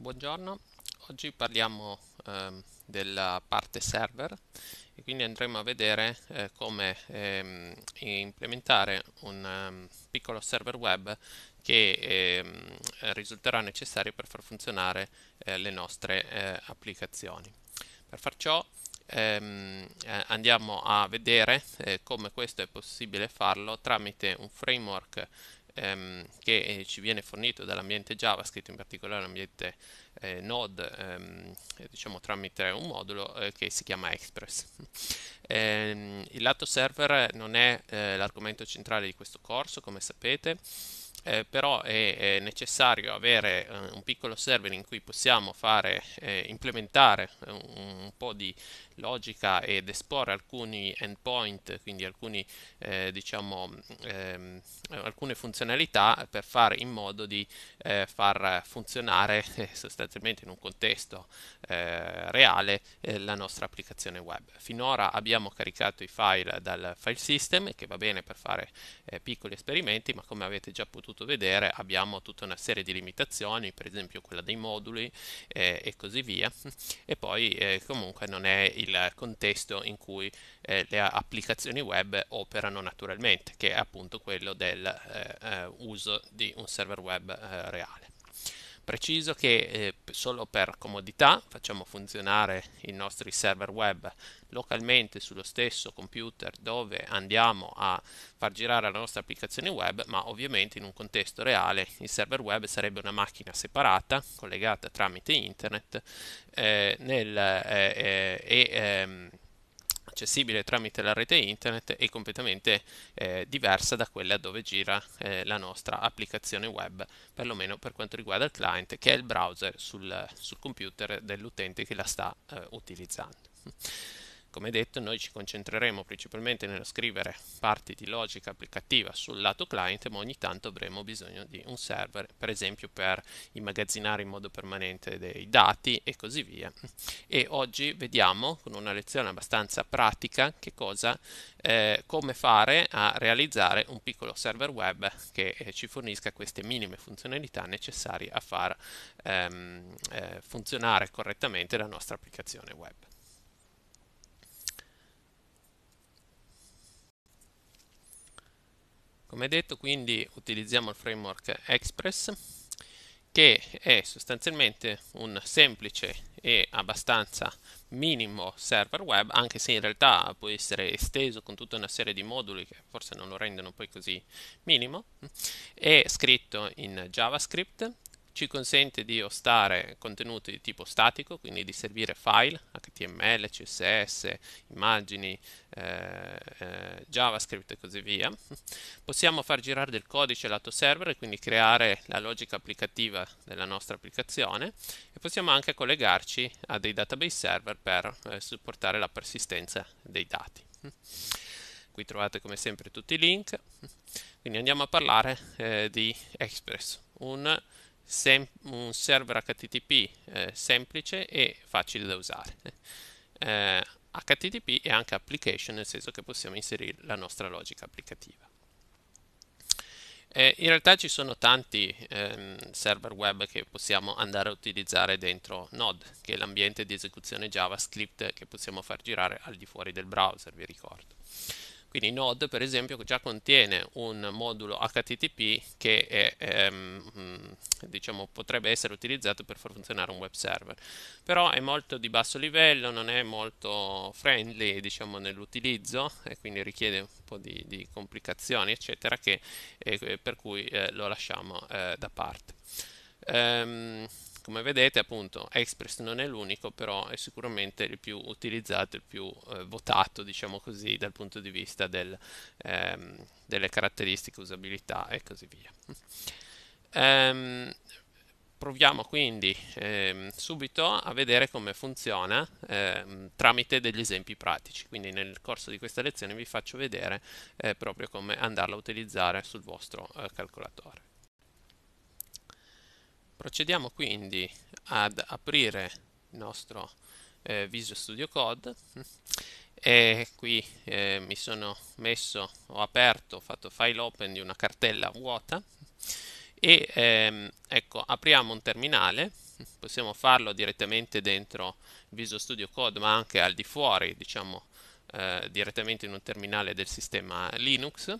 buongiorno. Oggi parliamo eh, della parte server e quindi andremo a vedere eh, come eh, implementare un um, piccolo server web che ehm, risulterà necessario per far funzionare eh, le nostre eh, applicazioni. Per far ciò ehm, eh, andiamo a vedere come questo è possibile farlo tramite un framework ehm, che eh, ci viene fornito dall'ambiente JavaScript, in particolare l'ambiente eh, Node, ehm, eh, diciamo tramite un modulo eh, che si chiama Express. Ehm, il lato server non è eh, l'argomento centrale di questo corso, come sapete. Eh, però è, è, necessario avere eh, un piccolo server in cui possiamo fare, eh, implementare un, eh, un, po' di logica ed esporre alcuni endpoint, quindi alcuni, eh, diciamo, ehm, alcune funzionalità per fare in modo di eh, far funzionare eh, sostanzialmente in un contesto eh, reale eh, la nostra applicazione web. Finora abbiamo caricato i file dal file system che va bene per fare piccoli esperimenti, ma come avete già potuto vedere abbiamo tutta una serie di limitazioni, per esempio quella dei moduli e così via, e poi comunque non è il il contesto in cui eh, le applicazioni web operano naturalmente, che è appunto quello dell'uso eh, eh, di un server web eh, reale preciso che eh, solo per comodità facciamo funzionare i nostri server web localmente sullo stesso computer dove andiamo a far girare la nostra applicazione web, ma ovviamente in un contesto reale il server web sarebbe una macchina separata, collegata tramite internet, eh, nel, eh, eh ehm, accessibile tramite la rete internet e completamente eh, diversa da quella dove gira eh, la nostra applicazione web, perlomeno per quanto riguarda il client, che è il browser sul, sul computer dell'utente che la sta eh, utilizzando. Come detto, noi ci concentreremo principalmente nello scrivere parti di logica applicativa sul lato client, ma ogni tanto avremo bisogno di un server, per esempio per immagazzinare in modo permanente dei dati e così via. E oggi vediamo con una lezione abbastanza pratica che cosa, eh, come fare a realizzare un piccolo server web che eh, ci fornisca queste minime funzionalità necessarie a far ehm, eh, funzionare correttamente la nostra applicazione web. Come detto quindi utilizziamo il framework Express che è sostanzialmente un semplice e abbastanza minimo server web anche se in realtà può essere esteso con tutta una serie di moduli che forse non lo rendono poi così minimo è scritto in JavaScript ci consente di ostare contenuti di tipo statico, quindi di servire file, HTML, CSS, immagini, eh, eh, JavaScript e così via. Possiamo far girare del codice lato server e quindi creare la logica applicativa della nostra applicazione e possiamo anche collegarci a dei database server per eh, supportare la persistenza dei dati. Qui trovate come sempre tutti i link. Quindi andiamo a parlare eh, di Express, un sem- un server HTTP eh, semplice e facile da usare. Eh, HTTP è anche application, nel senso che possiamo inserire la nostra logica applicativa. Eh, in realtà ci sono tanti ehm, server web che possiamo andare a utilizzare dentro Node, che è l'ambiente di esecuzione JavaScript che possiamo far girare al di fuori del browser, vi ricordo. Quindi Node per esempio già contiene un modulo HTTP che è, ehm, mm, diciamo, potrebbe essere utilizzato per far funzionare un web server, però è molto di basso livello, non è molto friendly diciamo, nell'utilizzo e quindi richiede un po' di, di complicazioni eccetera che, eh, per cui eh, lo lasciamo eh, da parte. Um, come vedete appunto Express non è l'unico però è sicuramente il più utilizzato il più eh, votato diciamo così dal punto di vista del, ehm, delle caratteristiche usabilità e così via ehm, proviamo quindi ehm, subito a vedere come funziona ehm, tramite degli esempi pratici quindi nel corso di questa lezione vi faccio vedere eh, proprio come andarla a utilizzare sul vostro eh, calcolatore Procediamo quindi ad aprire il nostro eh, Visual Studio Code e qui eh, mi sono messo, ho aperto, ho fatto file open di una cartella vuota e ehm, ecco apriamo un terminale possiamo farlo direttamente dentro Visual Studio Code ma anche al di fuori diciamo eh, direttamente in un terminale del sistema Linux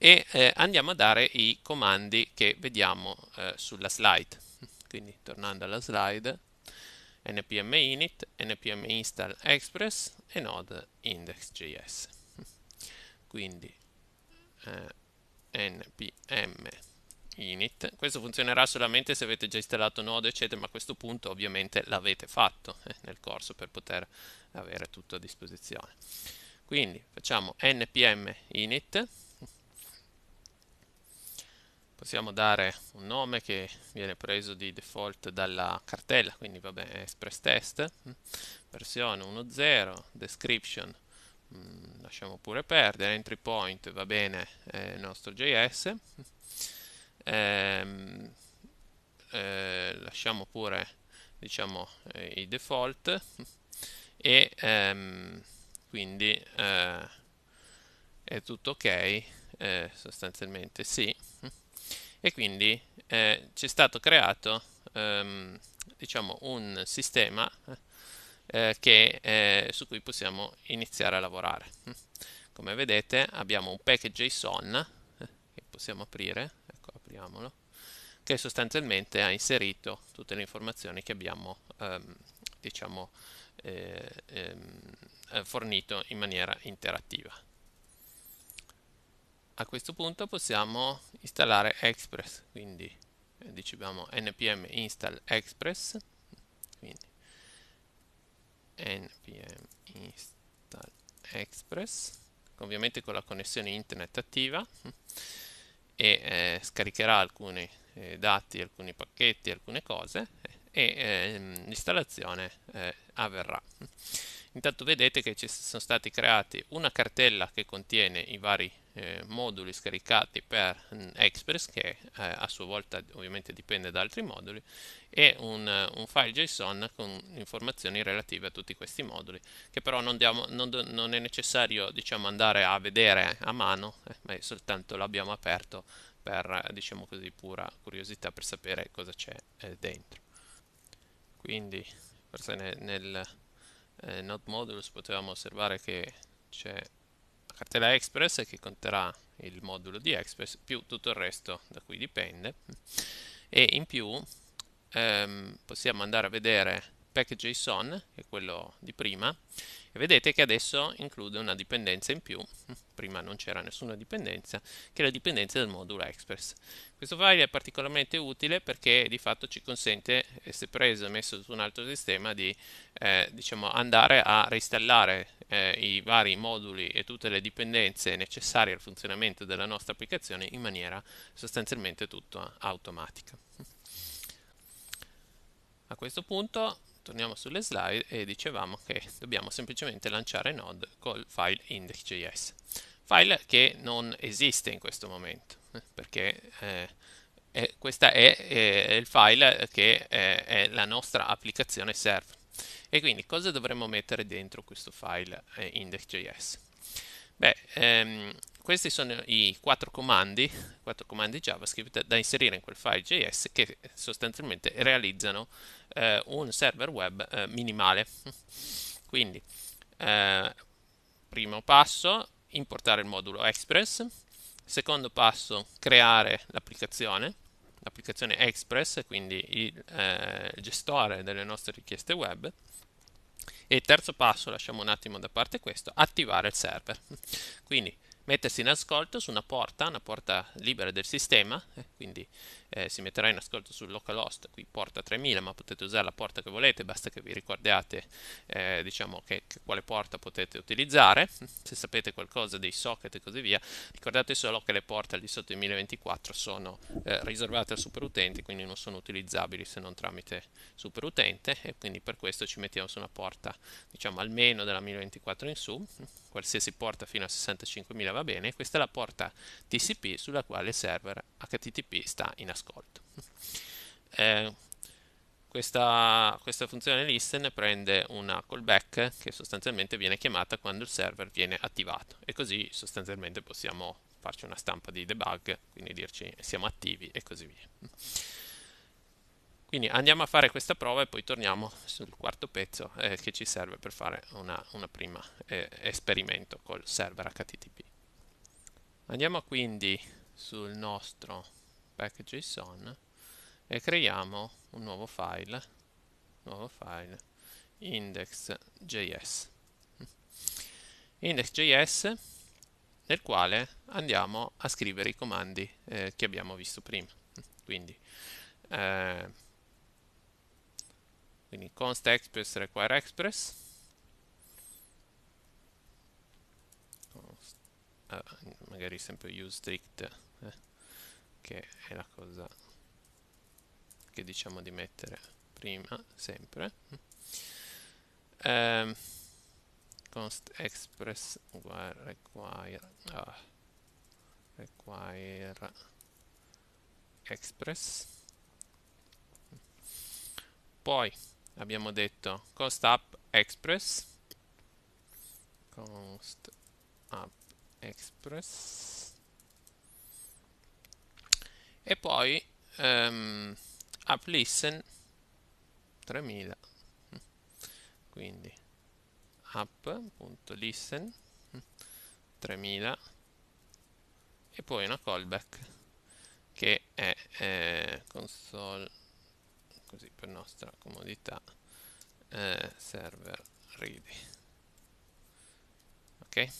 e eh, andiamo a dare i comandi che vediamo eh, sulla slide. Quindi tornando alla slide, npm init, npm install express e node index.js. Quindi eh, npm init, questo funzionerà solamente se avete già installato node eccetera, ma a questo punto ovviamente l'avete fatto eh, nel corso per poter avere tutto a disposizione. Quindi facciamo npm init possiamo dare un nome che viene preso di default dalla cartella, quindi vabbè, express test, mm, versione 1.0, description, mm, lasciamo pure perdere, entry point, va bene, eh, il nostro JS, ehm, eh, lasciamo pure, diciamo, eh, i default e ehm, quindi eh, è tutto ok, eh, sostanzialmente sì e quindi eh, ci è stato creato ehm, diciamo un sistema eh, eh, che, eh, su cui possiamo iniziare a lavorare come vedete abbiamo un package JSON eh, che possiamo aprire ecco apriamolo che sostanzialmente ha inserito tutte le informazioni che abbiamo ehm, diciamo, eh, ehm, fornito in maniera interattiva a questo punto possiamo installare Express, quindi eh, diciamo npm install Express, quindi npm install Express, ovviamente con la connessione internet attiva eh, e eh, scaricherà alcuni eh, dati, alcuni pacchetti, alcune cose eh, e ehm, l'installazione avverrà. Intanto vedete che ci sono stati creati una cartella che contiene i vari eh, moduli scaricati per mh, mm, Express che eh, a sua volta ovviamente dipende da altri moduli e un, un, file JSON con informazioni relative a tutti questi moduli che però non, diamo, non, non è necessario diciamo, andare a vedere a mano eh, ma soltanto l'abbiamo aperto per diciamo così pura curiosità per sapere cosa c'è eh, dentro quindi forse nel, nel eh, Node Modules potevamo osservare che c'è la cartella Express che conterrà il modulo di Express più tutto il resto da cui dipende e in più ehm, possiamo andare a vedere pack.json, che è quello di prima, e vedete che adesso include una dipendenza in più, prima non c'era nessuna dipendenza, che è la dipendenza del modulo Express. Questo file è particolarmente utile perché di fatto ci consente, eh, se preso e messo su un altro sistema, di eh, diciamo andare a reinstallare eh, i vari moduli e tutte le dipendenze necessarie al funzionamento della nostra applicazione in maniera sostanzialmente tutta automatica. A questo punto torniamo sulle slide e dicevamo che dobbiamo semplicemente lanciare Node col file index.js, file che non esiste in questo momento, eh, perché eh, questo è, è, il file che è, eh, è la nostra applicazione serve E quindi cosa dovremmo mettere dentro questo file eh, index.js? Beh, ehm, questi sono i quattro comandi, quattro comandi JavaScript da inserire in quel file JS che sostanzialmente realizzano eh, un server web eh, minimale. Quindi, eh, primo passo, importare il modulo Express. Secondo passo, creare l'applicazione, l'applicazione Express, quindi il eh, gestore delle nostre richieste web. E terzo passo, lasciamo un attimo da parte questo, attivare il server. Quindi mettersi in ascolto su una porta, una porta libera del sistema, eh, quindi eh, si metterà in ascolto sul localhost, qui porta 3000, ma potete usare la porta che volete, basta che vi ricordiate eh, diciamo che, che, quale porta potete utilizzare, se sapete qualcosa dei socket e così via, ricordate solo che le porte al di sotto di 1024 sono eh, riservate al superutente, quindi non sono utilizzabili se non tramite superutente e quindi per questo ci mettiamo su una porta diciamo almeno della 1024 in su, qualsiasi porta fino a 65.000 va bene, questa è la porta TCP sulla quale il server HTTP sta in ascolto. Eh, questa, questa, funzione listen prende una callback che sostanzialmente viene chiamata quando il server viene attivato e così sostanzialmente possiamo farci una stampa di debug, quindi dirci siamo attivi e così via. Quindi andiamo a fare questa prova e poi torniamo sul quarto pezzo eh, che ci serve per fare una, una prima eh, esperimento col server HTTP. Andiamo quindi sul nostro package.json e creiamo un nuovo file, nuovo file index.js index.js nel quale andiamo a scrivere i comandi eh, che abbiamo visto prima quindi, eh, quindi const express require express const, eh, magari sempre use strict che è la cosa che diciamo di mettere prima sempre um, const express uguale require ah, require express poi abbiamo detto const app express const app express e poi um, ehm, app listen 3000 quindi app.listen 3000 e poi una callback che è eh, console così per nostra comodità eh, server ready ok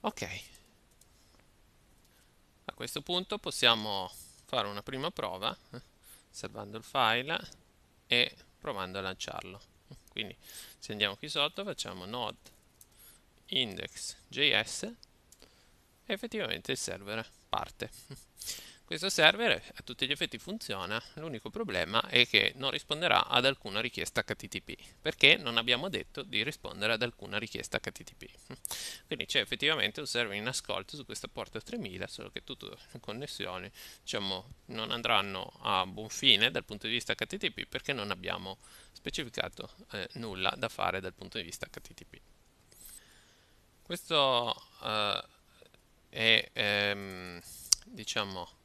ok questo punto possiamo fare una prima prova eh, salvando il file e provando a lanciarlo quindi se andiamo qui sotto facciamo node index.js e effettivamente il server parte questo server a tutti gli effetti funziona, l'unico problema è che non risponderà ad alcuna richiesta HTTP, perché non abbiamo detto di rispondere ad alcuna richiesta HTTP. Quindi c'è effettivamente un server in ascolto su questa porta 3000, solo che tutte le connessioni diciamo, non andranno a buon fine dal punto di vista HTTP perché non abbiamo specificato eh, nulla da fare dal punto di vista HTTP. Questo eh, è ehm, diciamo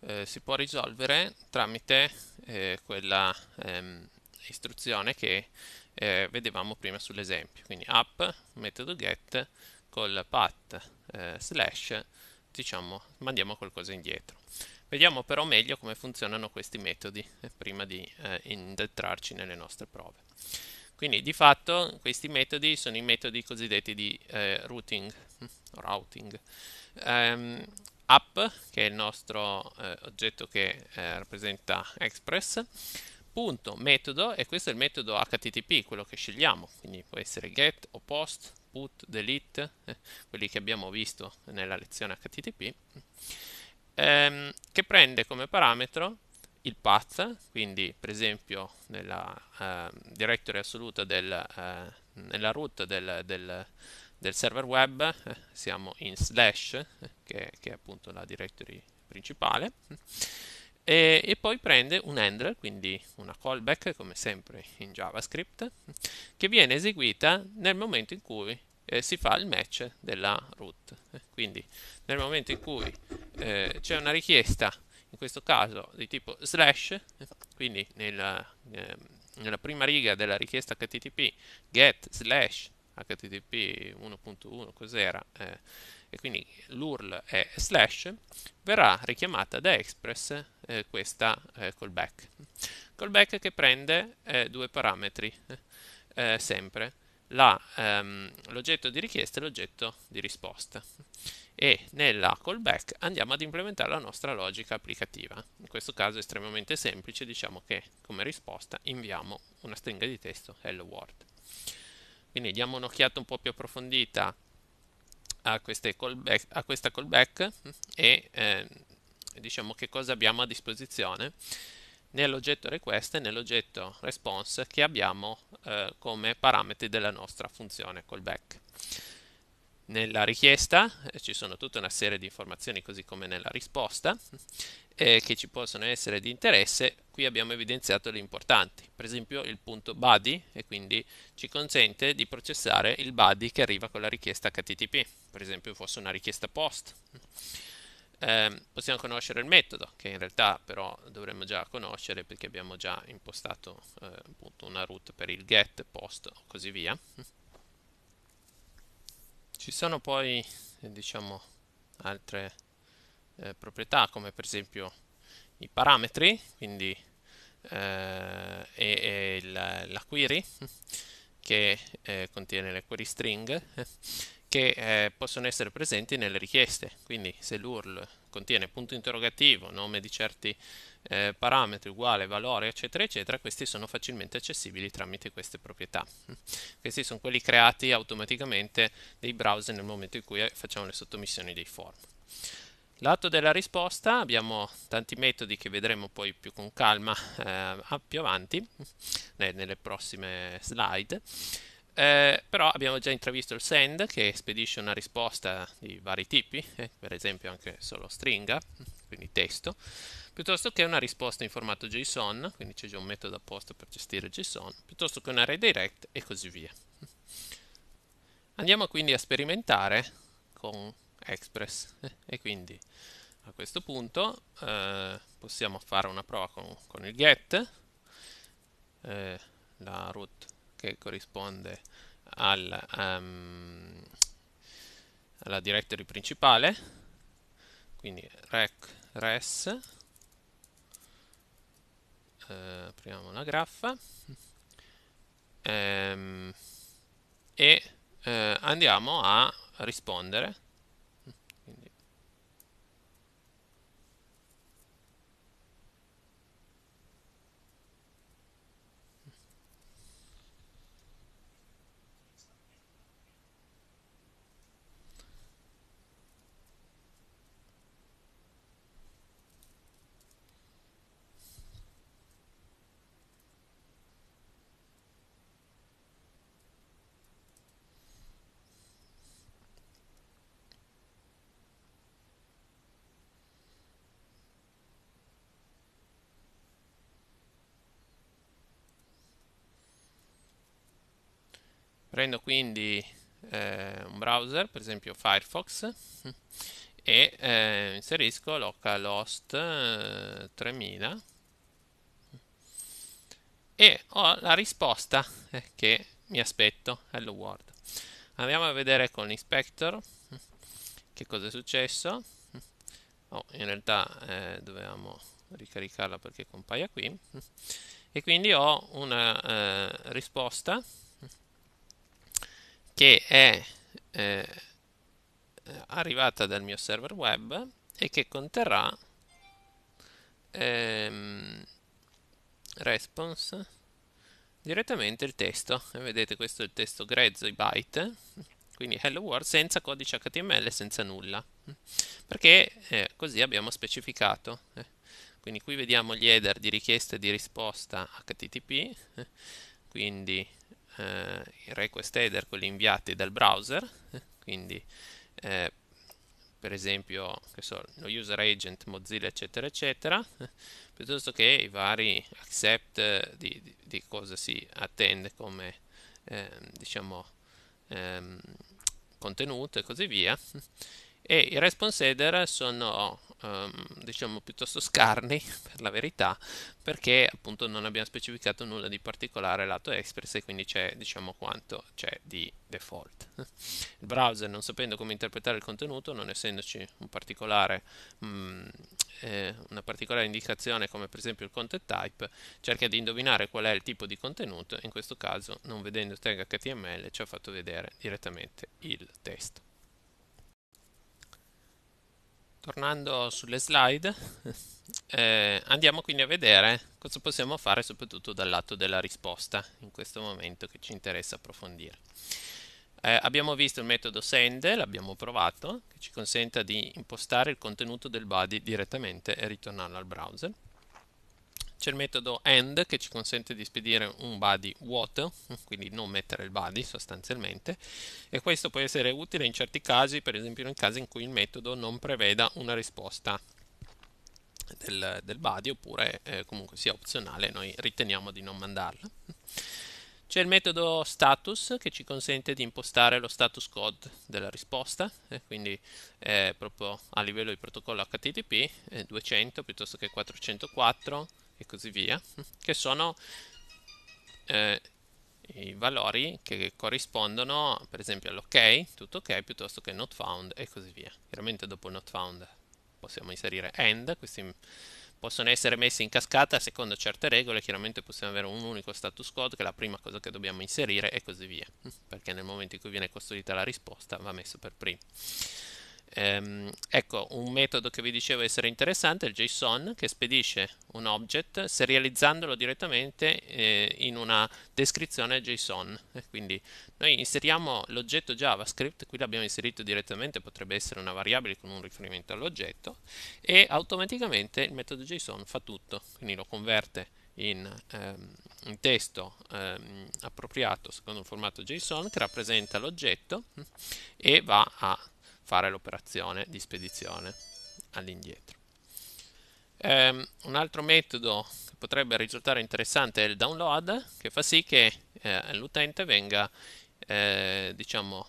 eh, si può risolvere tramite eh, quella ehm, istruzione che eh, vedevamo prima sull'esempio. Quindi app metodo get col path eh, slash diciamo mandiamo qualcosa indietro. Vediamo però meglio come funzionano questi metodi eh, prima di eh, indentrarci nelle nostre prove. Quindi di fatto questi metodi sono i metodi cosiddetti di routing, hm, routing. Um, app, che è il nostro eh, oggetto che eh, rappresenta Express, punto metodo, e questo è il metodo HTTP, quello che scegliamo, quindi può essere get o post, put, delete, eh, quelli che abbiamo visto nella lezione HTTP, ehm, che prende come parametro il path, quindi per esempio nella eh, directory assoluta del, eh, nella root del, del, del server web, siamo in slash, che, che è appunto la directory principale, e, e, poi prende un handler, quindi una callback come sempre in JavaScript, che viene eseguita nel momento in cui eh, si fa il match della root. Quindi nel momento in cui eh, c'è una richiesta, in questo caso di tipo slash, quindi nella, eh, nella prima riga della richiesta HTTP get slash HTTP 1.1 cos'era eh, e quindi l'URL è slash verrà richiamata da Express eh, questa eh, callback callback che prende eh, due parametri eh, sempre ehm, l'oggetto ehm, di richiesta e l'oggetto di risposta e nella callback andiamo ad implementare la nostra logica applicativa. In questo caso è estremamente semplice, diciamo che come risposta inviamo una stringa di testo hello world. Quindi diamo un'occhiata un po' più approfondita a, callback, a questa callback e eh, diciamo che cosa abbiamo a disposizione nell'oggetto request e nell'oggetto response che abbiamo eh, come parametri della nostra funzione callback nella richiesta eh, ci sono tutta una serie di informazioni così come nella risposta eh, che ci possono essere di interesse qui abbiamo evidenziato le importanti per esempio il punto body e quindi ci consente di processare il body che arriva con la richiesta http per esempio fosse una richiesta post eh, possiamo conoscere il metodo che in realtà però dovremmo già conoscere perché abbiamo già impostato eh, una route per il get post o così via ci sono poi eh, diciamo altre eh, proprietà come per esempio i parametri, quindi eh, e, e la, la, query che eh, contiene le query string eh, che eh, possono essere presenti nelle richieste. Quindi se l'URL contiene punto interrogativo, nome di certi eh, parametri uguale, valore, eccetera, eccetera, questi sono facilmente accessibili tramite queste proprietà. Questi sono quelli creati automaticamente dai browser nel momento in cui eh, facciamo le sottomissioni dei form. Lato della risposta abbiamo tanti metodi che vedremo poi più con calma eh, più avanti, eh, nelle prossime slide. Eh, però abbiamo già intravisto il send che spedisce una risposta di vari tipi, eh, per esempio anche solo stringa, quindi testo, piuttosto che una risposta in formato JSON, quindi c'è già un metodo apposta per gestire JSON, piuttosto che una redirect e così via. Andiamo quindi a sperimentare con Express eh, e quindi a questo punto eh, possiamo fare una prova con, con il get, eh, la root che corrisponde al, um, alla directory principale, quindi rec res, eh, apriamo la graffa, ehm, e eh, andiamo a rispondere prendo quindi eh, un browser, per esempio Firefox, e eh, inserisco localhost 3000 eh, e ho la risposta eh, che mi aspetto, hello world. Andiamo a vedere con l'inspector che cosa è successo. Oh, in realtà eh, dovevamo ricaricarla perché compaia qui. E quindi ho una eh, risposta che è eh, arrivata dal mio server web e che conterrà ehm, response direttamente il testo e vedete questo è il testo grezzo i byte quindi hello world senza codice html senza nulla perché eh, così abbiamo specificato eh. quindi qui vediamo gli header di richiesta e di risposta http eh. quindi eh, i request header, quelli inviati dal browser, quindi eh, per esempio so, lo user agent, Mozilla, eccetera, eccetera, piuttosto che i vari accept di, di, di cosa si attende come ehm, diciamo, ehm, contenuto e così via. E i response header sono um, diciamo piuttosto scarni per la verità perché appunto non abbiamo specificato nulla di particolare lato Express e quindi c'è diciamo quanto c'è di default. Il browser non sapendo come interpretare il contenuto, non essendoci un particolare, mh, mm, eh, una particolare indicazione come per esempio il content type, cerca di indovinare qual è il tipo di contenuto, in questo caso non vedendo tag HTML ci ha fatto vedere direttamente il testo tornando sulle slide, eh, andiamo quindi a vedere cosa possiamo fare soprattutto dal lato della risposta in questo momento che ci interessa approfondire. Eh, abbiamo visto il metodo send, l'abbiamo provato, che ci consente di impostare il contenuto del body direttamente e ritornarlo al browser. C'è il metodo AND che ci consente di spedire un body vuoto, quindi non mettere il body sostanzialmente, e questo può essere utile in certi casi, per esempio nel caso in cui il metodo non preveda una risposta del, del body oppure eh, comunque sia opzionale, noi riteniamo di non mandarla. C'è il metodo status che ci consente di impostare lo status code della risposta, eh, quindi eh, proprio a livello di protocollo HTTP eh, 200 piuttosto che 404 e così via, che sono eh, i valori che corrispondono per esempio all'ok, tutto ok, piuttosto che not found e così via. Chiaramente dopo not found possiamo inserire end, questi possono essere messi in cascata secondo certe regole, chiaramente possiamo avere un unico status code che è la prima cosa che dobbiamo inserire e così via, perché nel momento in cui viene costruita la risposta va messo per primo. Ehm, ecco, un metodo che vi dicevo essere interessante è il JSON che spedisce un object serializzandolo direttamente eh, in una descrizione JSON. quindi noi inseriamo l'oggetto JavaScript, qui l'abbiamo inserito direttamente, potrebbe essere una variabile con un riferimento all'oggetto, e automaticamente il metodo JSON fa tutto, quindi lo converte in, ehm, in testo ehm, appropriato secondo il formato JSON che rappresenta l'oggetto e va a fare l'operazione di spedizione all'indietro. Um, un altro metodo che potrebbe risultare interessante è il download, che fa sì che eh, l'utente venga, eh, diciamo,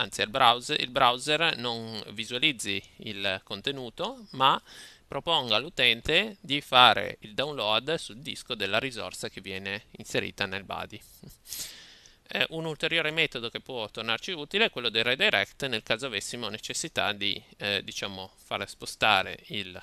anzi il browser, il browser non visualizzi il contenuto, ma proponga all'utente di fare il download sul disco della risorsa che viene inserita nel body eh, un ulteriore metodo che può tornarci utile è quello del redirect nel caso avessimo necessità di eh, diciamo, fare spostare il,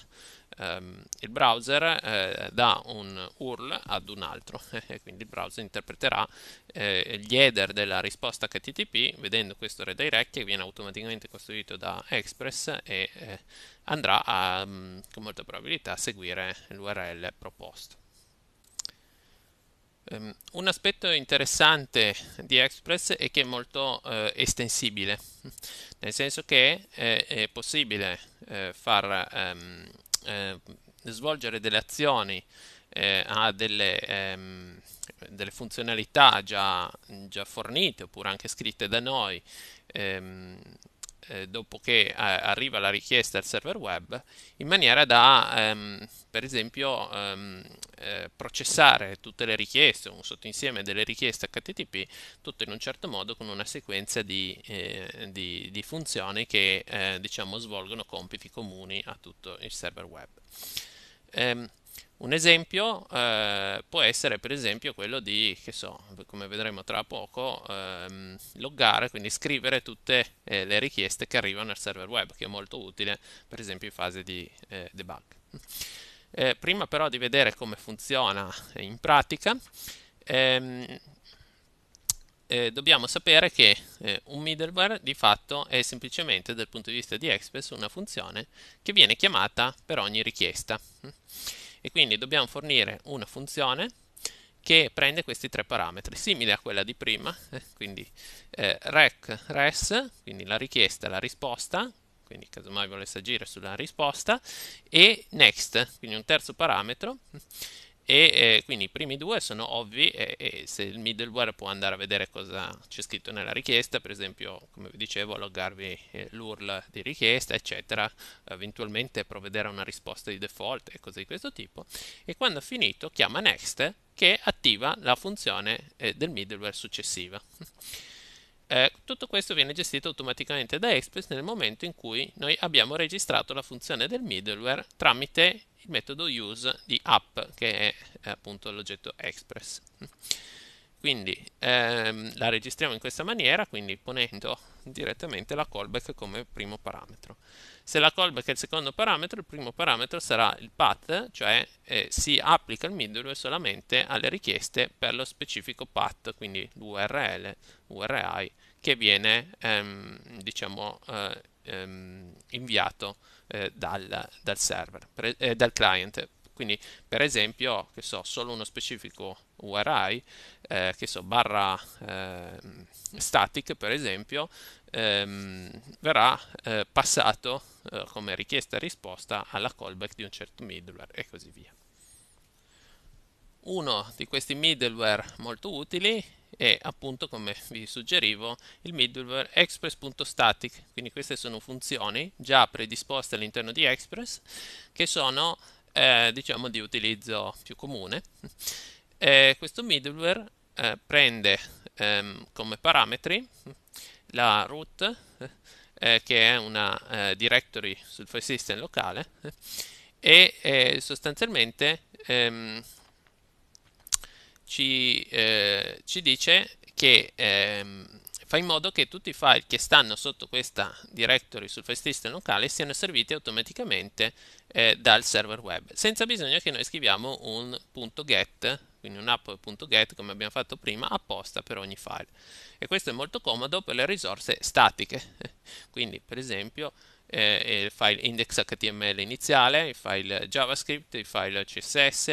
ehm, il browser eh, da un URL ad un altro. Quindi il browser interpreterà eh, gli header della risposta HTTP vedendo questo redirect che viene automaticamente costruito da Express e eh, andrà a, mm, con molta probabilità a seguire l'URL proposto. Um, un aspetto interessante di Express è che è molto eh, estensibile, nel senso che eh, è possibile eh, far ehm, eh, svolgere delle azioni eh, a delle, ehm, delle funzionalità già, già, fornite oppure anche scritte da noi ehm, eh, dopo che eh, arriva la richiesta al server web, in maniera da, ehm, per esempio, ehm, eh, processare tutte le richieste, un sottoinsieme delle richieste HTTP, tutto in un certo modo con una sequenza di, eh, di, di funzioni che eh, diciamo, svolgono compiti comuni a tutto il server web. Ehm, un esempio eh, può essere per esempio quello di, che so, come vedremo tra poco, ehm, loggare, quindi scrivere tutte eh, le richieste che arrivano al server web, che è molto utile per esempio in fase di eh, debug. Eh, prima però di vedere come funziona in pratica, ehm, eh, dobbiamo sapere che eh, un middleware di fatto è semplicemente dal punto di vista di Express una funzione che viene chiamata per ogni richiesta e quindi dobbiamo fornire una funzione che prende questi tre parametri, simile a quella di prima, eh, quindi eh, rec res, quindi la richiesta e la risposta, quindi casomai volesse agire sulla risposta, e next, quindi un terzo parametro, e eh, quindi i primi due sono ovvi e, se il middleware può andare a vedere cosa c'è scritto nella richiesta, per esempio come vi dicevo loggarvi eh, l'URL di richiesta eccetera, eventualmente provvedere a una risposta di default e cose di questo tipo e quando ha finito chiama next che attiva la funzione eh, del middleware successiva. Eh, tutto questo viene gestito automaticamente da Express nel momento in cui noi abbiamo registrato la funzione del middleware tramite il metodo use di app che è eh, appunto l'oggetto Express. Quindi ehm, la registriamo in questa maniera, quindi ponendo direttamente la callback come primo parametro. Se la callback è il secondo parametro, il primo parametro sarà il path, cioè eh, si applica il middleware solamente alle richieste per lo specifico path, quindi l'URL, URI, che viene ehm, diciamo, eh, ehm, inviato eh, dal, dal, server, pre, eh, dal client. Quindi per esempio, che so, solo uno specifico URI, eh, che so, barra eh, static per esempio, ehm, verrà eh, passato eh, come richiesta e risposta alla callback di un certo middleware e così via. Uno di questi middleware molto utili è appunto come vi suggerivo il middleware express.static, quindi queste sono funzioni già predisposte all'interno di Express che sono eh, diciamo di utilizzo più comune. Eh, questo middleware eh, prende ehm, come parametri la root eh, eh, che è una eh, directory sul file system locale eh, e eh, sostanzialmente ehm, ci, ci, dice che ehm, fa in modo che tutti i file che stanno sotto questa directory sul file system locale siano serviti automaticamente eh, dal server web, senza bisogno che noi scriviamo un punto .get quindi un app.get come abbiamo fatto prima apposta per ogni file e questo è molto comodo per le risorse statiche quindi per esempio eh, il file index.html iniziale, il file javascript, il file css,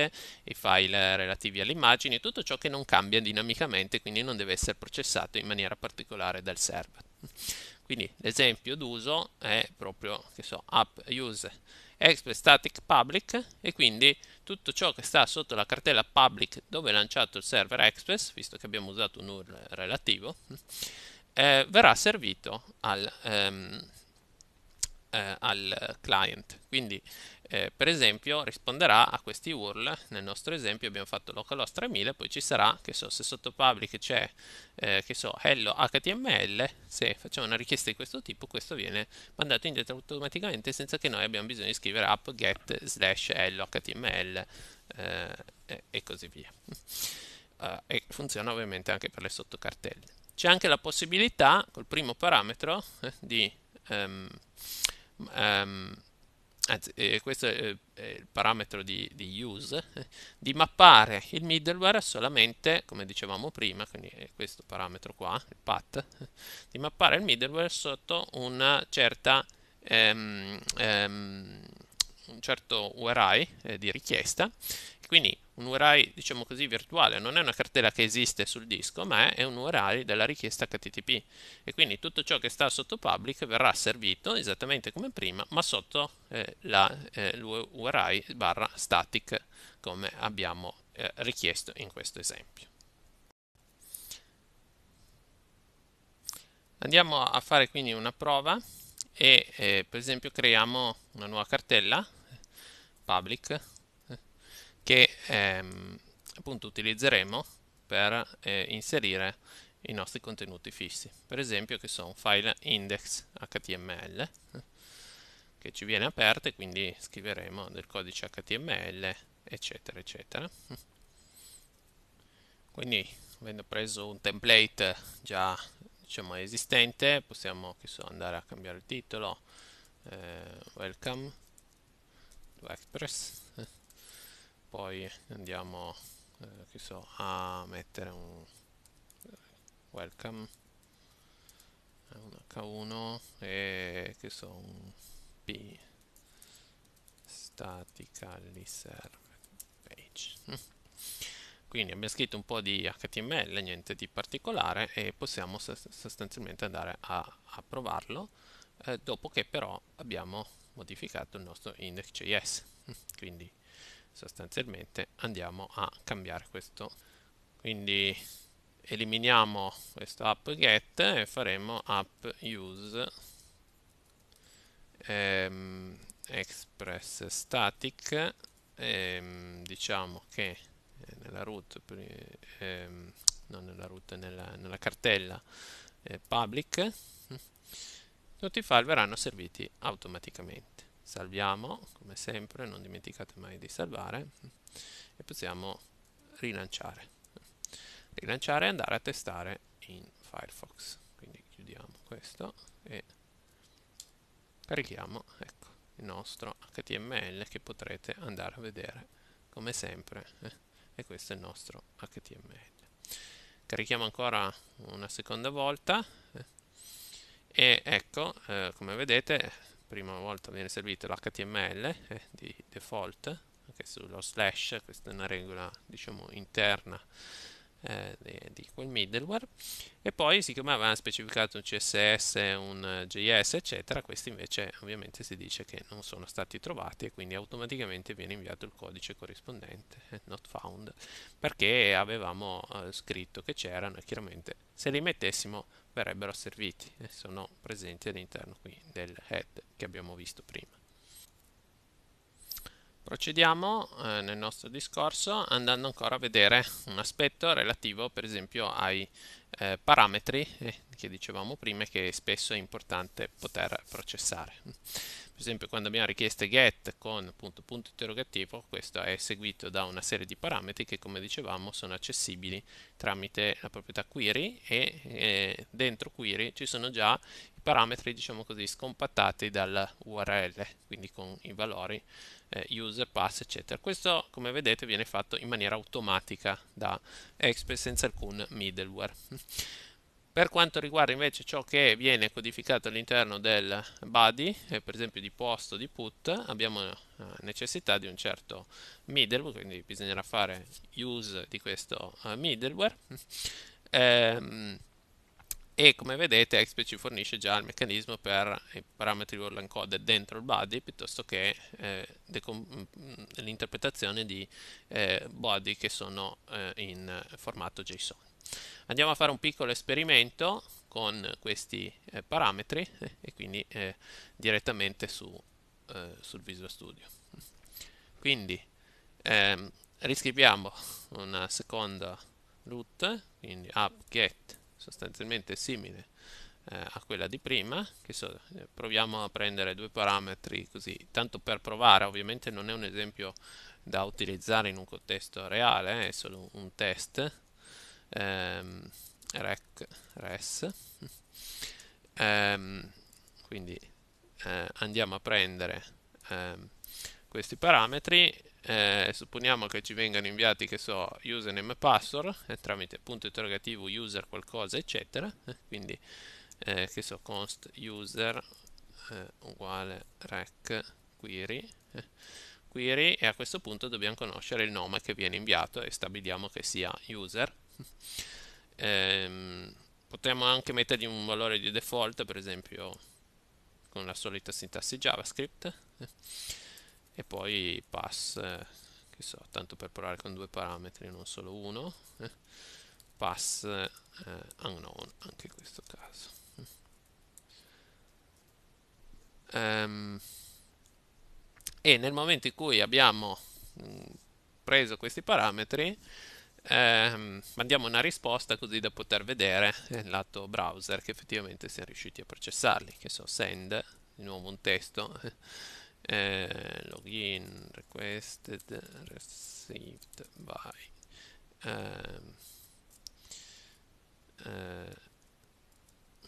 i file relativi alle immagini, tutto ciò che non cambia dinamicamente quindi non deve essere processato in maniera particolare dal server quindi l'esempio d'uso è proprio che so, app use Express Static Public e quindi tutto ciò che sta sotto la cartella Public dove è lanciato il server Express, visto che abbiamo usato un URL relativo, eh, verrà servito al, ehm, eh, al client. Quindi eh, per esempio risponderà a questi URL, nel nostro esempio abbiamo fatto localhost 3000, poi ci sarà, che so, se sotto public c'è, eh, che so, hello html, se facciamo una richiesta di questo tipo, questo viene mandato indietro automaticamente senza che noi abbiamo bisogno di scrivere app get slash hello html eh, e così via. Uh, e funziona ovviamente anche per le sottocartelle. C'è anche la possibilità, col primo parametro, eh, di... Um, um, anzi eh, questo è, è, il parametro di, di, use, di mappare il middleware solamente, come dicevamo prima, quindi è questo parametro qua, il path, di mappare il middleware sotto una certa, ehm, ehm, un certo URI eh, di richiesta, quindi un URI, diciamo così, virtuale, non è una cartella che esiste sul disco, ma è un URI della richiesta HTTP e quindi tutto ciò che sta sotto public verrà servito esattamente come prima, ma sotto eh, l'URI eh, barra static come abbiamo eh, richiesto in questo esempio. Andiamo a fare quindi una prova e eh, per esempio creiamo una nuova cartella public che ehm, appunto utilizzeremo per eh, inserire i nostri contenuti fissi per esempio che sono file index.html che ci viene aperto e quindi scriveremo del codice html eccetera eccetera quindi avendo preso un template già diciamo esistente possiamo so, andare a cambiare il titolo eh, welcome to express poi andiamo eh, so, a mettere un eh, welcome eh, un h1 e che so un p statically serve page quindi abbiamo scritto un po' di html niente di particolare e possiamo sostanzialmente andare a, a provarlo eh, dopo che però abbiamo modificato il nostro index.js quindi sostanzialmente andiamo a cambiare questo quindi eliminiamo questo app get e faremo app use ehm, express static ehm, diciamo che eh, nella root ehm, non nella root nella, nella cartella eh, public tutti i file verranno serviti automaticamente salviamo come sempre non dimenticate mai di salvare e possiamo rilanciare rilanciare e andare a testare in Firefox quindi chiudiamo questo e carichiamo ecco, il nostro HTML che potrete andare a vedere come sempre eh, e questo è il nostro HTML carichiamo ancora una seconda volta eh, e ecco eh, come vedete prima volta viene servito l'HTML eh, di default, anche sullo slash, questa è una regola diciamo interna eh, di quel middleware e poi siccome avevano specificato un CSS, un JS eccetera, questi invece ovviamente si dice che non sono stati trovati e quindi automaticamente viene inviato il codice corrispondente eh, not found perché avevamo eh, scritto che c'erano e chiaramente se li mettessimo verrebbero serviti e eh, sono presenti all'interno qui del head che abbiamo visto prima. Procediamo eh, nel nostro discorso andando ancora a vedere un aspetto relativo per esempio ai eh, parametri eh, che dicevamo prima che spesso è importante poter processare. Per esempio quando abbiamo richieste get con punto punto interrogativo questo è seguito da una serie di parametri che come dicevamo sono accessibili tramite la proprietà query e eh, dentro query ci sono già parametri diciamo così scompattati dall'URL quindi con i valori eh, user pass eccetera questo come vedete viene fatto in maniera automatica da Express senza alcun middleware per quanto riguarda invece ciò che viene codificato all'interno del body, eh, per esempio di posto di put, abbiamo eh, necessità di un certo middleware, quindi bisognerà fare use di questo eh, middleware. Ehm, e come vedete Exp ci fornisce già il meccanismo per i parametri url encoded dentro il body piuttosto che eh, mm, l'interpretazione di eh, body che sono eh, in formato JSON. Andiamo a fare un piccolo esperimento con questi eh, parametri eh, e quindi eh, direttamente su, sul Visual Studio. Quindi ehm, riscriviamo una seconda root, quindi app get sostanzialmente simile eh, a quella di prima so, eh, proviamo a prendere due parametri così tanto per provare ovviamente non è un esempio da utilizzare in un contesto reale eh, è solo un test ehm, rec res ehm, quindi eh, andiamo a prendere ehm, questi parametri eh, supponiamo che ci vengano inviati, che so, username e password, eh, tramite punto interrogativo user qualcosa, eccetera, eh, quindi, eh, che so, const user eh, uguale rec query, eh, query, e a questo punto dobbiamo conoscere il nome che viene inviato e stabiliamo che sia user. Ehm, potremmo anche mettergli un valore di default, per esempio, con la solita sintassi JavaScript e poi pass che so, tanto per provare con due parametri non solo uno eh, pass eh, unknown anche in questo caso um, e nel momento in cui abbiamo mh, mm, preso questi parametri eh, mandiamo una risposta così da poter vedere nel eh, lato browser che effettivamente siamo riusciti a processarli che so send di nuovo un testo eh, eh, login requested received by ehm, eh,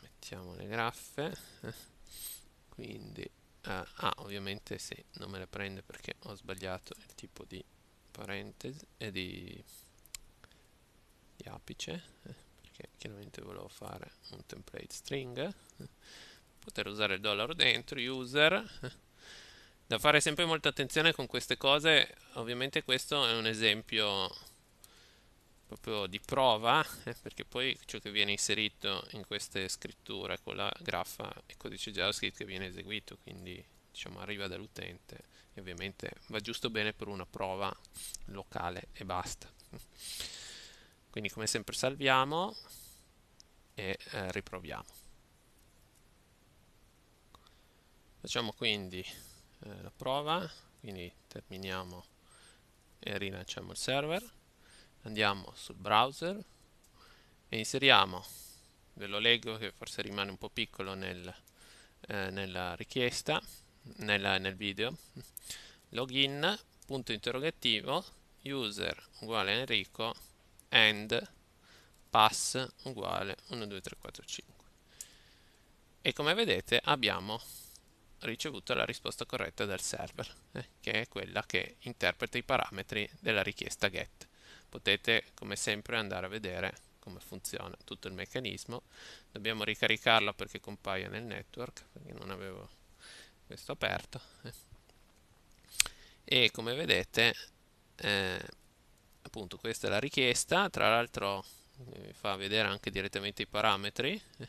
mettiamo le graffe quindi eh, ah ovviamente se sì, non me le prende perché ho sbagliato il tipo di parentesi e eh, di, di apice eh, perché chiaramente volevo fare un template string poter usare il dollaro dentro user da fare sempre molta attenzione con queste cose ovviamente questo è un esempio proprio di prova eh, perché poi ciò che viene inserito in queste scritture con la graffa è codice JavaScript che viene eseguito quindi diciamo arriva dall'utente e ovviamente va giusto bene per una prova locale e basta quindi come sempre salviamo e eh, riproviamo facciamo quindi eh, la prova quindi terminiamo e rilanciamo il server andiamo sul browser e inseriamo ve lo leggo che forse rimane un po' piccolo nel, eh, nella richiesta nella, nel video login punto interrogativo user uguale Enrico and pass uguale 12345. e come vedete abbiamo ricevuto la risposta corretta dal server, eh, che è quella che interpreta i parametri della richiesta get. Potete come sempre andare a vedere come funziona tutto il meccanismo. Dobbiamo ricaricarla perché compaia nel network, perché non avevo questo aperto. Eh. E come vedete, eh, appunto questa è la richiesta, tra l'altro fa vedere anche direttamente i parametri eh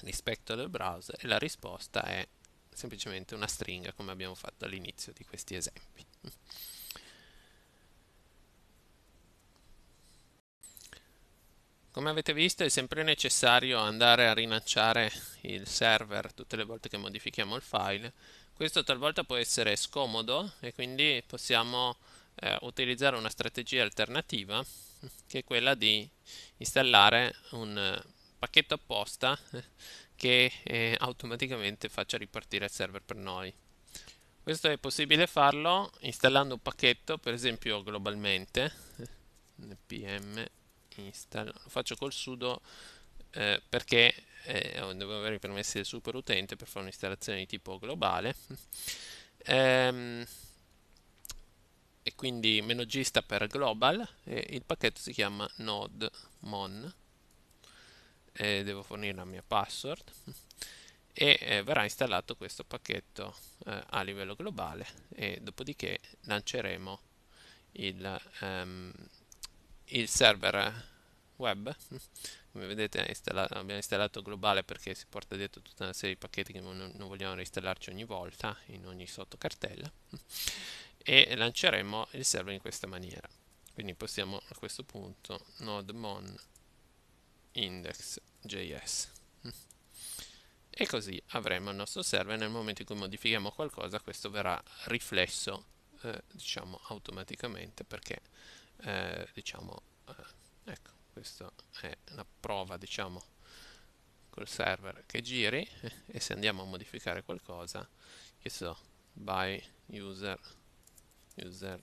rispetto al browser e la risposta è semplicemente una stringa come abbiamo fatto all'inizio di questi esempi. Come avete visto è sempre necessario andare a rinacciare il server tutte le volte che modifichiamo il file. Questo talvolta può essere scomodo e quindi possiamo eh, utilizzare una strategia alternativa che è quella di installare un pacchetto apposta eh, che eh, automaticamente faccia ripartire il server per noi. Questo è possibile farlo installando un pacchetto, per esempio globalmente, eh, npm install, lo faccio col sudo eh, perché eh, devo avere i permessi del super utente per fare un'installazione di tipo globale. Ehm, e quindi -g sta per global e il pacchetto si chiama node mon eh, devo fornire la mia password e eh, verrà installato questo pacchetto eh, a livello globale e dopodiché lanceremo il, ehm, il server web come vedete installa abbiamo installato globale perché si porta dietro tutta una serie di pacchetti che non, non vogliamo reinstallarci ogni volta in ogni sottocartella e lanceremo il server in questa maniera quindi possiamo a questo punto node mon index.js e così avremo il nostro server nel momento in cui modifichiamo qualcosa questo verrà riflesso eh, diciamo automaticamente perché eh, diciamo eh, ecco questa è la prova diciamo col server che giri eh, e se andiamo a modificare qualcosa che so by user user,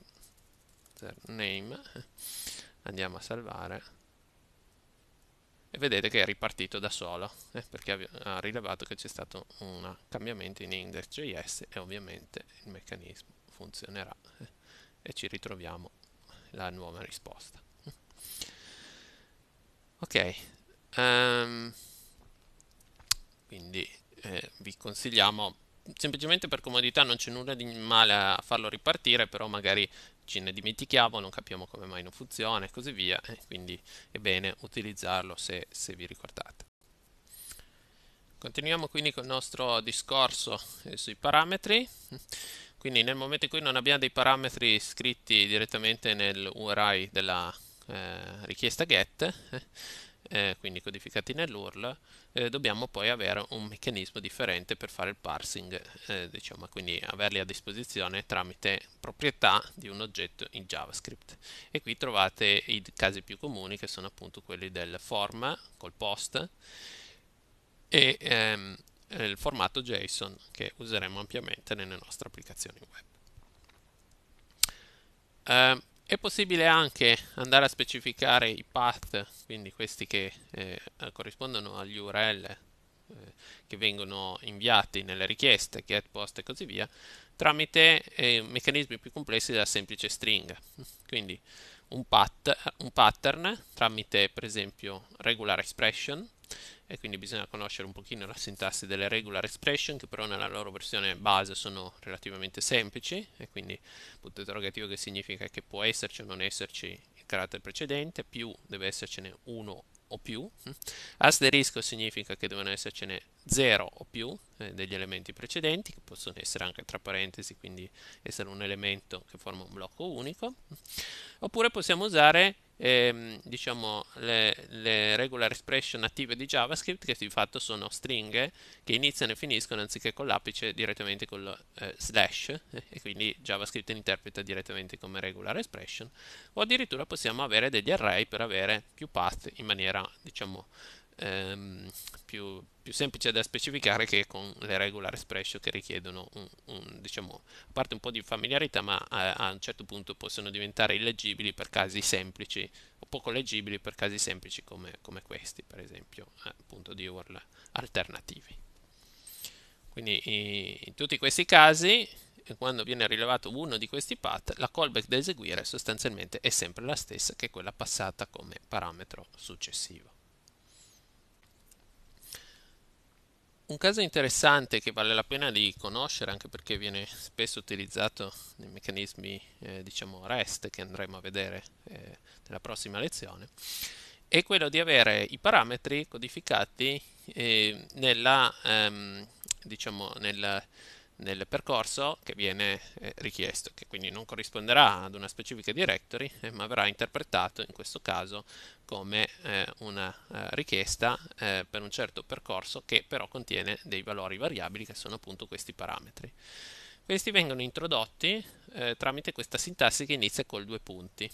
user name eh, andiamo a salvare e vedete che è ripartito da solo eh, perché ha rilevato che c'è stato un cambiamento in index.js e ovviamente il meccanismo funzionerà eh, e ci ritroviamo la nuova risposta ok um, quindi eh, vi consigliamo semplicemente per comodità non c'è nulla di male a farlo ripartire però magari ce ne dimentichiamo, non capiamo come mai non funziona e così via, eh, quindi è bene utilizzarlo se, se vi ricordate. Continuiamo quindi con il nostro discorso eh, sui parametri. Quindi nel momento in cui non abbiamo dei parametri scritti direttamente nell'URI della eh, richiesta get, eh, eh quindi codificati nell'URL, eh, dobbiamo poi avere un meccanismo differente per fare il parsing, eh, diciamo, quindi averli a disposizione tramite proprietà di un oggetto in JavaScript. E qui trovate i casi più comuni che sono appunto quelli del form col post e ehm, il formato JSON che useremo ampiamente nelle nostre applicazioni web. Eh, è possibile anche andare a specificare i path, quindi questi che eh, corrispondono agli URL eh, che vengono inviati nelle richieste, get, post e così via, tramite eh, meccanismi più complessi della semplice stringa. Quindi un, pat un pattern tramite per esempio regular expression, e quindi bisogna conoscere un pochino la sintassi delle regular expression che però nella loro versione base sono relativamente semplici e quindi punto interrogativo che significa che può esserci o non esserci il carattere precedente più deve essercene uno o più asterisco significa che devono essercene 0 o più eh, degli elementi precedenti, che possono essere anche tra parentesi, quindi essere un elemento che forma un blocco unico, oppure possiamo usare ehm, diciamo, le, le, regular expression native di JavaScript, che di fatto sono stringhe che iniziano e finiscono anziché con l'apice direttamente con lo eh, slash, eh, e quindi JavaScript interpreta direttamente come regular expression, o addirittura possiamo avere degli array per avere più path in maniera, diciamo, ehm, più, più, semplice da specificare che con le regular expression che richiedono un, un, diciamo, a parte un po' di familiarità, ma a, a, un certo punto possono diventare illeggibili per casi semplici o poco leggibili per casi semplici come, come questi, per esempio, appunto di URL alternativi. Quindi in tutti questi casi quando viene rilevato uno di questi path, la callback da eseguire sostanzialmente è sempre la stessa che quella passata come parametro successivo. Un caso interessante che vale la pena di conoscere anche perché viene spesso utilizzato nei meccanismi eh, diciamo REST che andremo a vedere eh, nella prossima lezione è quello di avere i parametri codificati eh, nella, ehm, diciamo, nel, del percorso che viene eh, richiesto, che quindi non corrisponderà ad una specifica directory, eh, ma verrà interpretato in questo caso come eh, una richiesta per un certo percorso che però contiene dei valori variabili che sono appunto questi parametri. Questi vengono introdotti tramite questa sintassi che inizia col due punti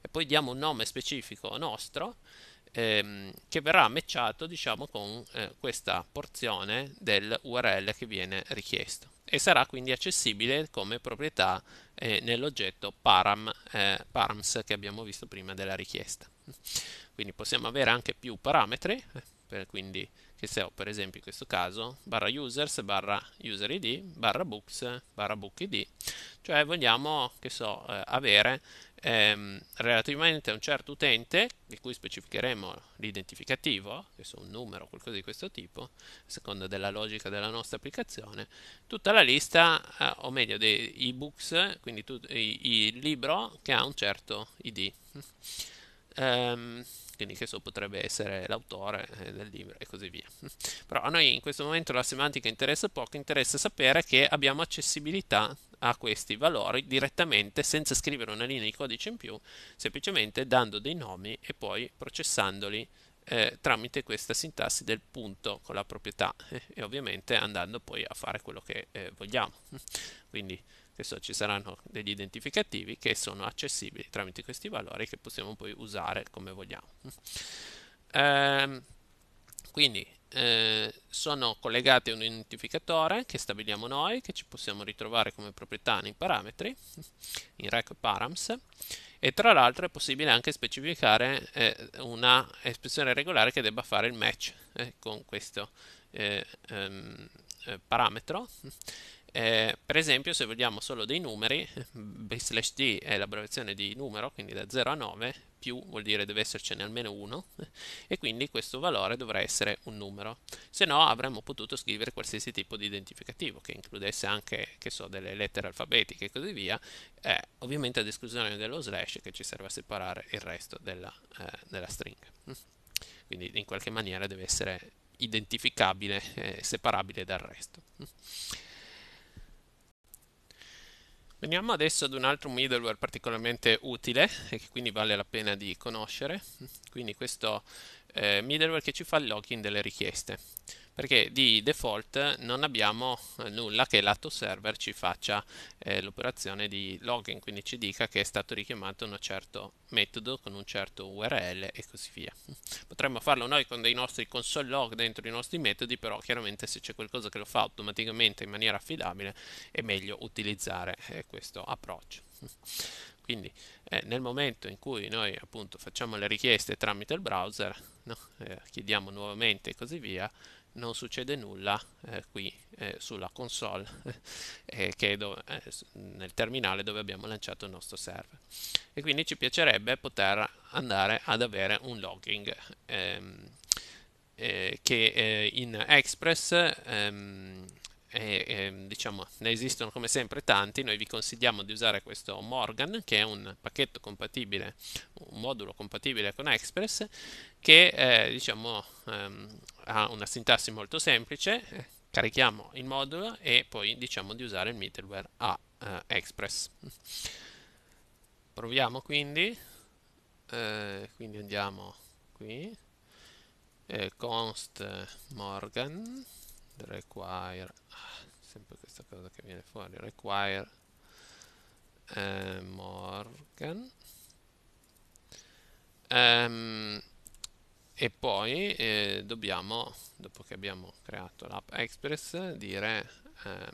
e poi diamo un nome specifico nostro Ehm, che verrà matchato diciamo con eh, questa porzione dell'URL che viene richiesto e sarà quindi accessibile come proprietà eh, nell'oggetto param, eh, params che abbiamo visto prima della richiesta. Quindi possiamo avere anche più parametri eh, per, quindi che se ho per esempio in questo caso barra users barra user id barra books barra book id cioè vogliamo che so eh, avere ehm, relativamente a un certo utente di cui specificheremo l'identificativo che so un numero o qualcosa di questo tipo a seconda della logica della nostra applicazione tutta la lista eh, o meglio dei i books quindi tu, i, il libro che ha un certo id ehm, quindi che so potrebbe essere l'autore eh, del libro e così via. Però a noi in questo momento la semantica interessa poco, interessa sapere che abbiamo accessibilità a questi valori direttamente senza scrivere una linea di codice in più, semplicemente dando dei nomi e poi processandoli eh, tramite questa sintassi del punto con la proprietà eh, e ovviamente andando poi a fare quello che eh, vogliamo. Quindi Adesso ci saranno degli identificativi che sono accessibili tramite questi valori che possiamo poi usare come vogliamo. Ehm, quindi eh, sono collegati a un identificatore che stabiliamo noi, che ci possiamo ritrovare come proprietà nei parametri, in rec params, e tra l'altro è possibile anche specificare eh, una espressione regolare che debba fare il match eh, con questo eh, ehm, eh, parametro eh, per esempio, se vogliamo solo dei numeri, b slash d è l'abbreviazione di numero, quindi da 0 a 9, più vuol dire deve essercene almeno uno e quindi questo valore dovrà essere un numero. Se no, avremmo potuto scrivere qualsiasi tipo di identificativo, che includesse anche, che so, delle lettere alfabetiche e così via, eh, ovviamente ad esclusione dello slash che ci serve a separare il resto della, eh, della stringa. Quindi in qualche maniera deve essere identificabile, eh, separabile dal resto. Veniamo adesso ad un altro middleware particolarmente utile e che quindi vale la pena di conoscere, quindi questo eh, middleware che ci fa il login delle richieste perché di default non abbiamo eh, nulla che lato server ci faccia eh, l'operazione di login, quindi ci dica che è stato richiamato un certo metodo con un certo URL e così via. Potremmo farlo noi con dei nostri console log dentro i nostri metodi, però chiaramente se c'è qualcosa che lo fa automaticamente in maniera affidabile è meglio utilizzare eh, questo approccio quindi eh, nel momento in cui noi appunto facciamo le richieste tramite il browser no? eh, chiediamo nuovamente e così via non succede nulla eh, qui eh, sulla console eh, che eh, nel terminale dove abbiamo lanciato il nostro server e quindi ci piacerebbe poter andare ad avere un logging ehm, eh, che eh, in Express ehm, e, e, ehm, diciamo, ne esistono come sempre tanti, noi vi consigliamo di usare questo Morgan che è un pacchetto compatibile, un modulo compatibile con Express che eh, diciamo, ehm, ha una sintassi molto semplice, carichiamo il modulo e poi diciamo di usare il middleware a eh, Express. Proviamo quindi, eh, quindi andiamo qui, eh, const eh, morgan require, ah, sempre questa cosa che viene fuori, require eh, morgan. Um, e poi eh, dobbiamo, dopo che abbiamo creato l'app Express, dire eh,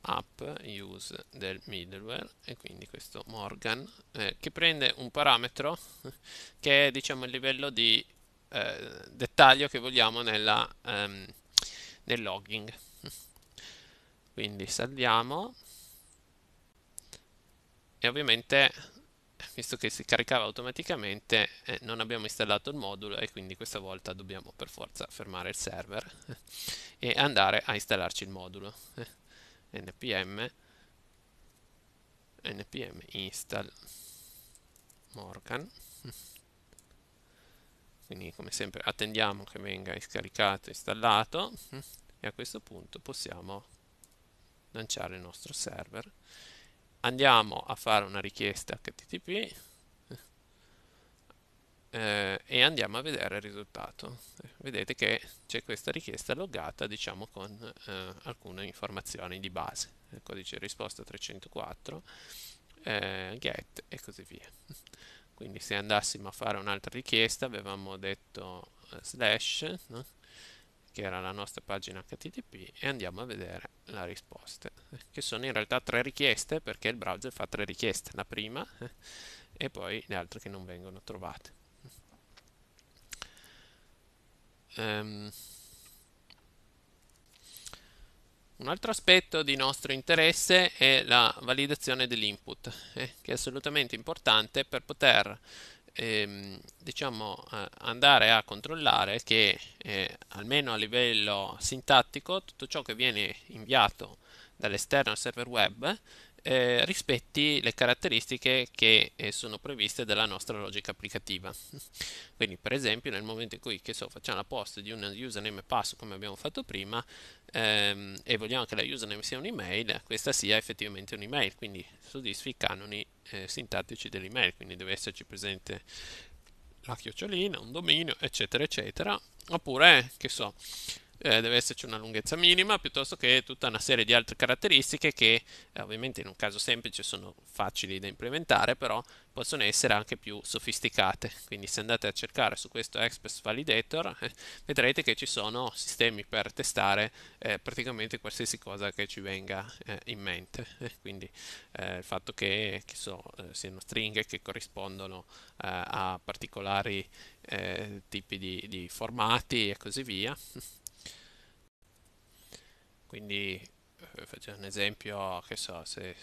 app use del middleware e quindi questo Morgan eh, che prende un parametro che è diciamo il livello di eh, dettaglio che vogliamo nella, ehm, nel logging. Quindi salviamo e ovviamente visto che si caricava automaticamente eh, non abbiamo installato il modulo e quindi questa volta dobbiamo per forza fermare il server e andare a installarci il modulo npm npm install morgan quindi come sempre attendiamo che venga scaricato e installato e a questo punto possiamo lanciare il nostro server andiamo a fare una richiesta HTTP eh, e andiamo a vedere il risultato. Vedete che c'è questa richiesta loggata diciamo con eh, alcune informazioni di base, il codice ecco, risposta 304, eh, get e così via. Quindi se andassimo a fare un'altra richiesta avevamo detto eh, slash, no? che era la nostra pagina HTTP e andiamo a vedere la risposta che sono in realtà tre richieste perché il browser fa tre richieste la prima e poi le altre che non vengono trovate um, un altro aspetto di nostro interesse è la validazione dell'input eh, che è assolutamente importante per poter ehm, diciamo, eh, andare a controllare che eh, almeno a livello sintattico tutto ciò che viene inviato dall'esterno al server web eh, rispetti le caratteristiche che eh, sono previste dalla nostra logica applicativa. Quindi, per esempio, nel momento in cui so, facciamo la post di un username e pass come abbiamo fatto prima ehm, e vogliamo che la username sia un'email, questa sia effettivamente un'email, quindi soddisfi i canoni eh, sintattici dell'email, quindi deve esserci presente la chiocciolina, un dominio, eccetera, eccetera, oppure, che so, eh, deve esserci una lunghezza minima, piuttosto che tutta una serie di altre caratteristiche che eh, ovviamente in un caso semplice sono facili da implementare, però possono essere anche più sofisticate. Quindi se andate a cercare su questo Express Validator eh, vedrete che ci sono sistemi per testare eh, praticamente qualsiasi cosa che ci venga eh, in mente. Eh, quindi il fatto che, che so, siano stringhe che corrispondono a particolari tipi di, di formati e così via quindi eh, faccio un esempio che so se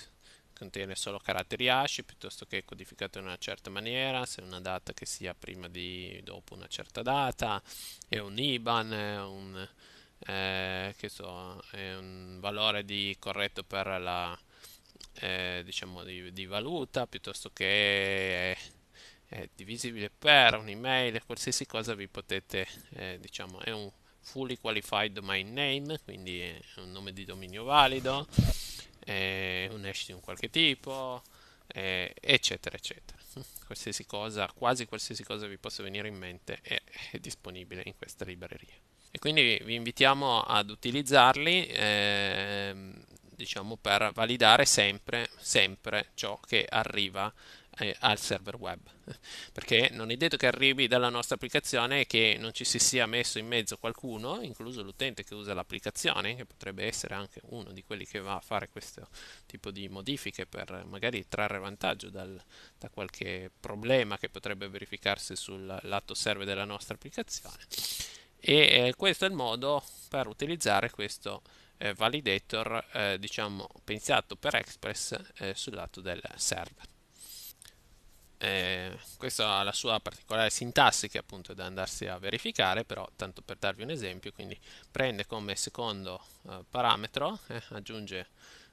contiene solo caratteri ASCII piuttosto che codificato in una certa maniera, se una data che sia prima di dopo una certa data, è un IBAN, è un, eh, che so, è un valore di corretto per la eh, diciamo di, di, valuta piuttosto che è, è divisibile per un'email, qualsiasi cosa vi potete eh, diciamo è un fully qualified domain name, quindi un nome di dominio valido, eh, un hash di un qualche tipo, eh, eccetera, eccetera. Qualsiasi cosa, quasi qualsiasi cosa vi possa venire in mente è, è disponibile in questa libreria. E quindi vi invitiamo ad utilizzarli, eh, diciamo, per validare sempre, sempre ciò che arriva eh, al server web perché non è detto che arrivi dalla nostra applicazione e che non ci si sia messo in mezzo qualcuno incluso l'utente che usa l'applicazione che potrebbe essere anche uno di quelli che va a fare questo tipo di modifiche per magari trarre vantaggio dal, da qualche problema che potrebbe verificarsi sul lato server della nostra applicazione e eh, questo è il modo per utilizzare questo eh, validator eh, diciamo pensato per Express eh, sul lato del server eh, questa ha la sua particolare sintassi che appunto è da andarsi a verificare, però tanto per darvi un esempio, quindi prende come secondo eh, parametro, eh, aggiunge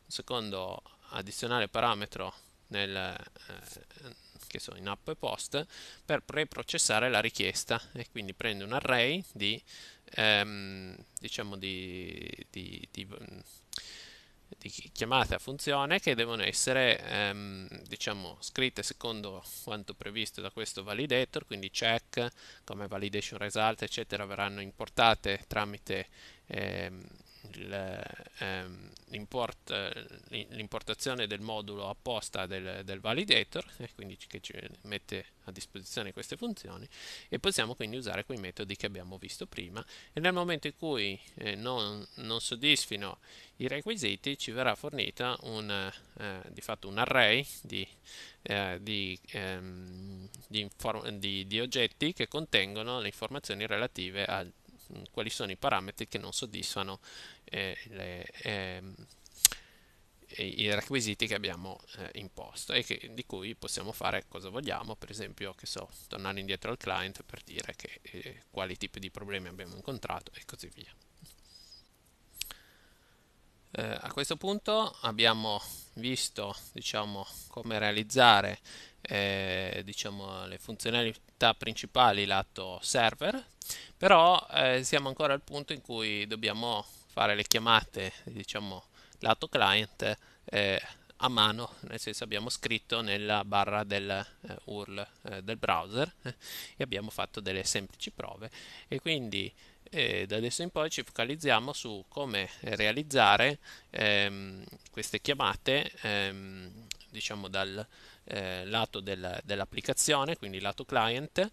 un secondo addizionale parametro nel, eh, che sono in app e post per preprocessare la richiesta e quindi prende un array di, ehm, diciamo di, di, di di chiamate a funzione che devono essere ehm, diciamo scritte secondo quanto previsto da questo validator quindi check come validation result eccetera verranno importate tramite ehm, Ehm, eh, l'importazione del modulo apposta del, del validator, eh, quindi che ci mette a disposizione queste funzioni, e possiamo quindi usare quei metodi che abbiamo visto prima, e nel momento in cui eh, non, non soddisfino i requisiti ci verrà fornita un, di fatto un array di, di, ehm, di, di oggetti che contengono le informazioni relative al Mm, quali sono i parametri che non soddisfano eh, le, eh, i requisiti che abbiamo eh, imposto e che, di cui possiamo fare cosa vogliamo, per esempio, che so, tornare indietro al client per dire che, eh, quali tipi di problemi abbiamo incontrato e così via. Eh, a questo punto abbiamo visto diciamo, come realizzare eh, diciamo, le funzionalità principali lato server, però eh, siamo ancora al punto in cui dobbiamo fare le chiamate diciamo, lato client eh, a mano, nel senso abbiamo scritto nella barra del eh, URL eh, del browser e abbiamo fatto delle semplici prove e quindi e da adesso in poi ci focalizziamo su come realizzare ehm, queste chiamate ehm, diciamo dal eh, lato del, dell'applicazione, quindi lato client,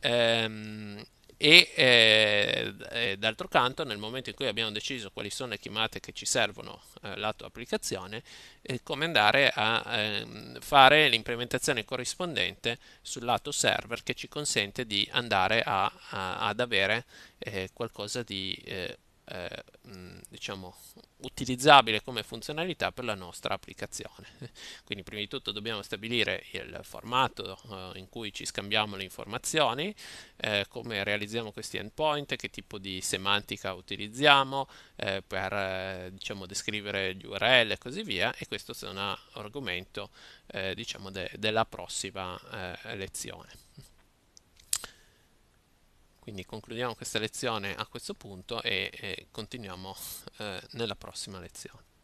ehm, e eh, d'altro canto nel momento in cui abbiamo deciso quali sono le chiamate che ci servono eh, lato applicazione eh, come andare a ehm, fare l'implementazione corrispondente sul lato server che ci consente di andare a, a, ad avere eh, qualcosa di eh, eh, diciamo, utilizzabile come funzionalità per la nostra applicazione. Quindi prima di tutto dobbiamo stabilire il formato eh, in cui ci scambiamo le informazioni, eh, come realizziamo questi endpoint, che tipo di semantica utilizziamo eh, per eh, diciamo, descrivere gli URL e così via e questo sarà un argomento eh, diciamo, de della prossima lezione. Quindi concludiamo questa lezione a questo punto e, e continuiamo eh, nella prossima lezione.